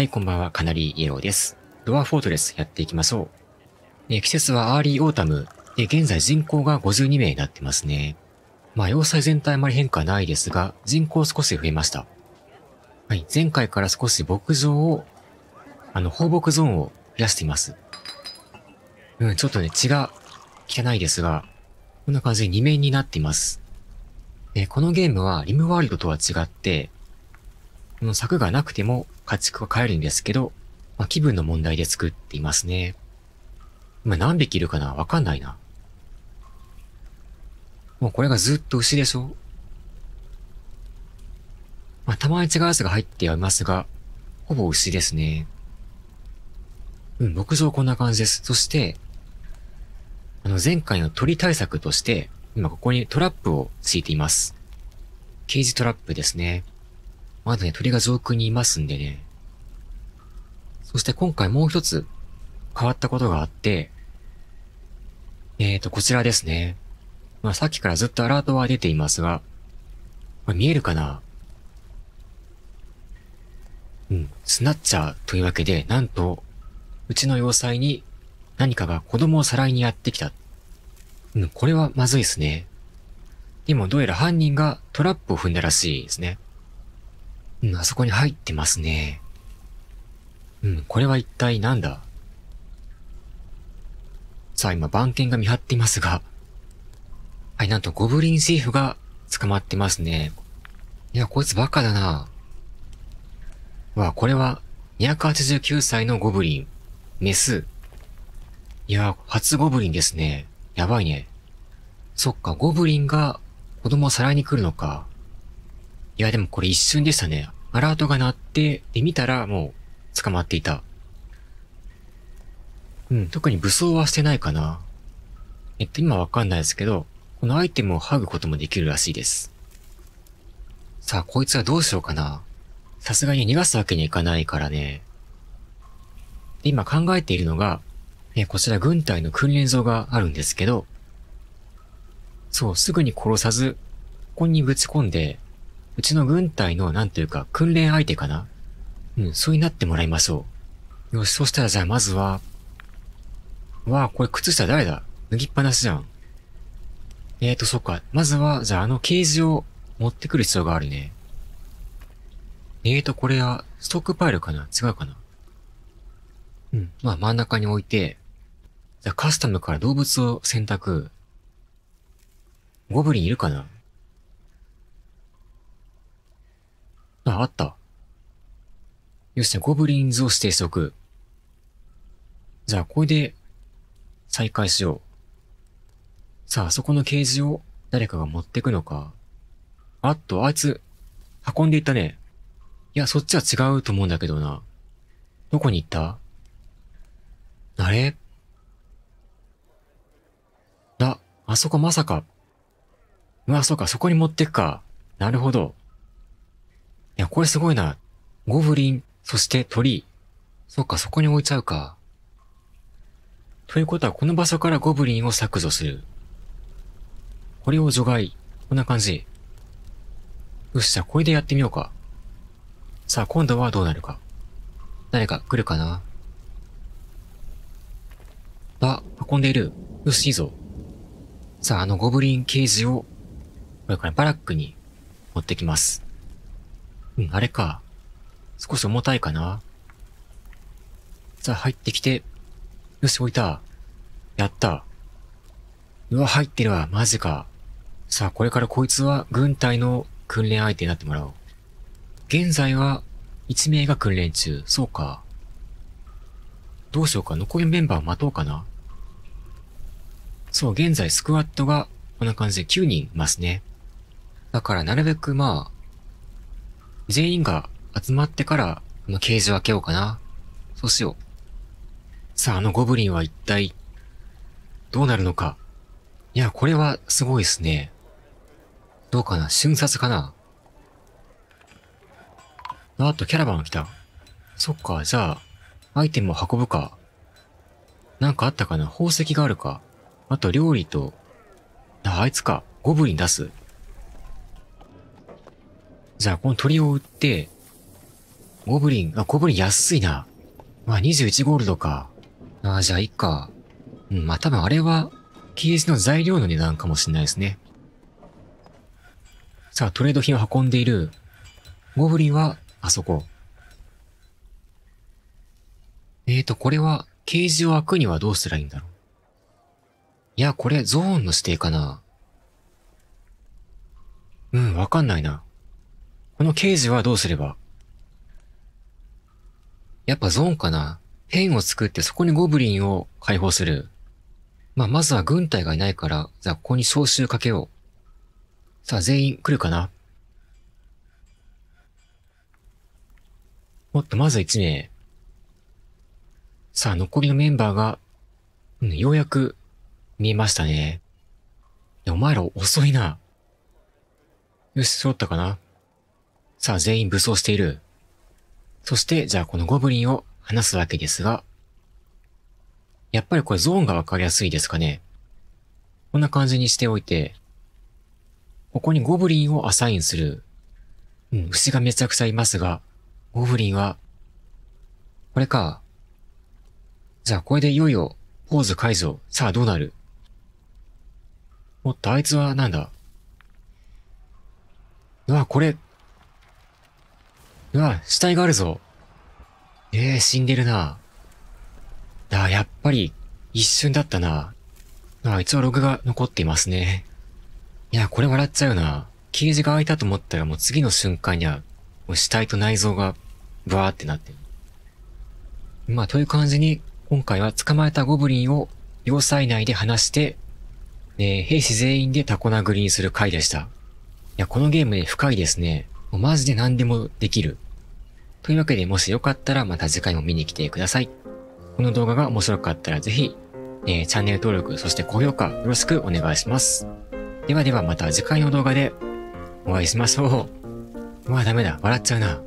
はい、こんばんは。かなりイエローです。ドアフォートレスやっていきましょう。え季節はアーリーオータム。で、現在人口が52名になってますね。まあ、要塞全体あまり変化ないですが、人口少し増えました。はい、前回から少し牧場を、あの、放牧ゾーンを増やしています。うん、ちょっとね、血が汚いですが、こんな感じで2面になっています。えこのゲームはリムワールドとは違って、この柵がなくても家畜は飼えるんですけど、まあ、気分の問題で作っていますね。今何匹いるかなわかんないな。もうこれがずっと牛でしょまあ、たまに違うやつが入ってはいますが、ほぼ牛ですね。うん、牧場こんな感じです。そして、あの前回の鳥対策として、今ここにトラップを敷いています。ケージトラップですね。まだね、鳥が上空にいますんでね。そして今回もう一つ変わったことがあって、えーと、こちらですね。まあ、さっきからずっとアラートは出ていますが、まあ、見えるかなうん、スナッチャーというわけで、なんと、うちの要塞に何かが子供をさらいにやってきた。うん、これはまずいですね。でもどうやら犯人がトラップを踏んだらしいですね。うん、あそこに入ってますね。うん、これは一体なんださあ、今、番犬が見張っていますが。はい、なんと、ゴブリンシーフが捕まってますね。いや、こいつバカだな。わ、これは、289歳のゴブリン。メス。いや、初ゴブリンですね。やばいね。そっか、ゴブリンが子供をさらいに来るのか。いや、でもこれ一瞬でしたね。アラートが鳴って、で、見たらもう捕まっていた。うん、特に武装はしてないかな。えっと、今わかんないですけど、このアイテムを剥ぐこともできるらしいです。さあ、こいつはどうしようかな。さすがに逃がすわけにいかないからね。で、今考えているのが、え、こちら軍隊の訓練像があるんですけど、そう、すぐに殺さず、ここにぶち込んで、うちの軍隊の、なんていうか、訓練相手かなうん、そうになってもらいましょう。よし、そしたらじゃあまずは、わあ、これ靴下誰だ脱ぎっぱなしじゃん。えーと、そっか。まずは、じゃああのケージを持ってくる必要があるね。えーと、これは、ストックパイルかな違うかなうん。まあ真ん中に置いて、じゃあカスタムから動物を選択。ゴブリンいるかなあった。よし、ゴブリンズを指定しておく。じゃあ、これで、再開しよう。さあ、そこのケージを誰かが持ってくのか。あっと、あいつ、運んでいったね。いや、そっちは違うと思うんだけどな。どこに行ったあれあ、あそこまさか。うわ、そうか、そこに持ってくか。なるほど。や、これすごいな。ゴブリン、そして鳥。そっか、そこに置いちゃうか。ということは、この場所からゴブリンを削除する。これを除外。こんな感じ。よし、じゃあこれでやってみようか。さあ、今度はどうなるか。誰か来るかなあ、運んでいる。よし、いいぞ。さあ、あのゴブリンケージを、これからバラックに持ってきます。うん、あれか。少し重たいかな。さあ、入ってきて。よし、置いた。やった。うわ、入ってるわ。マジか。さあ、これからこいつは軍隊の訓練相手になってもらおう。現在は1名が訓練中。そうか。どうしようか。残りメンバーを待とうかな。そう、現在スクワットがこんな感じで9人いますね。だからなるべくまあ、全員が集まってから、このケージを開けようかな。そうしよう。さあ、あのゴブリンは一体、どうなるのか。いや、これはすごいですね。どうかな瞬殺かなあとキャラバン来た。そっか、じゃあ、アイテムを運ぶか。なんかあったかな宝石があるか。あと料理と、あ、あいつか。ゴブリン出す。じゃあ、この鳥を売って、ゴブリン、あ、ゴブリン安いな。まあ、21ゴールドか。ああ、じゃあ、いっか。うん、まあ、多分あれは、ケージの材料の値段かもしれないですね。さあ、トレード品を運んでいる。ゴブリンは、あそこ。えーと、これは、ケージを開くにはどうすりゃいいんだろう。いや、これ、ゾーンの指定かな。うん、わかんないな。この刑事はどうすればやっぱゾーンかな。変を作ってそこにゴブリンを解放する。まあ、まずは軍隊がいないから、じゃあここに招集かけよう。さあ、全員来るかなもっとまず1名。さあ、残りのメンバーが、うん、ようやく見えましたね。お前ら遅いな。よし、揃ったかなさあ、全員武装している。そして、じゃあこのゴブリンを離すわけですが、やっぱりこれゾーンがわかりやすいですかね。こんな感じにしておいて、ここにゴブリンをアサインする。うん、牛がめちゃくちゃいますが、ゴブリンは、これか。じゃあこれでいよいよ、ポーズ解除。さあどうなるおっと、あいつはなんだうわ、これ、うわ、死体があるぞ。ええー、死んでるな。あ、やっぱり、一瞬だったな。あ、一応ログが残っていますね。いや、これ笑っちゃうな。ケージが開いたと思ったらもう次の瞬間には、もう死体と内臓が、ブワーってなってる。まあ、という感じに、今回は捕まえたゴブリンを、要塞内で話して、え兵士全員でタコ殴りにする回でした。いや、このゲームね、深いですね。もうマジで何でもできる。というわけで、もしよかったらまた次回も見に来てください。この動画が面白かったらぜひ、えー、チャンネル登録、そして高評価よろしくお願いします。ではではまた次回の動画でお会いしましょう。うわ、ダメだ。笑っちゃうな。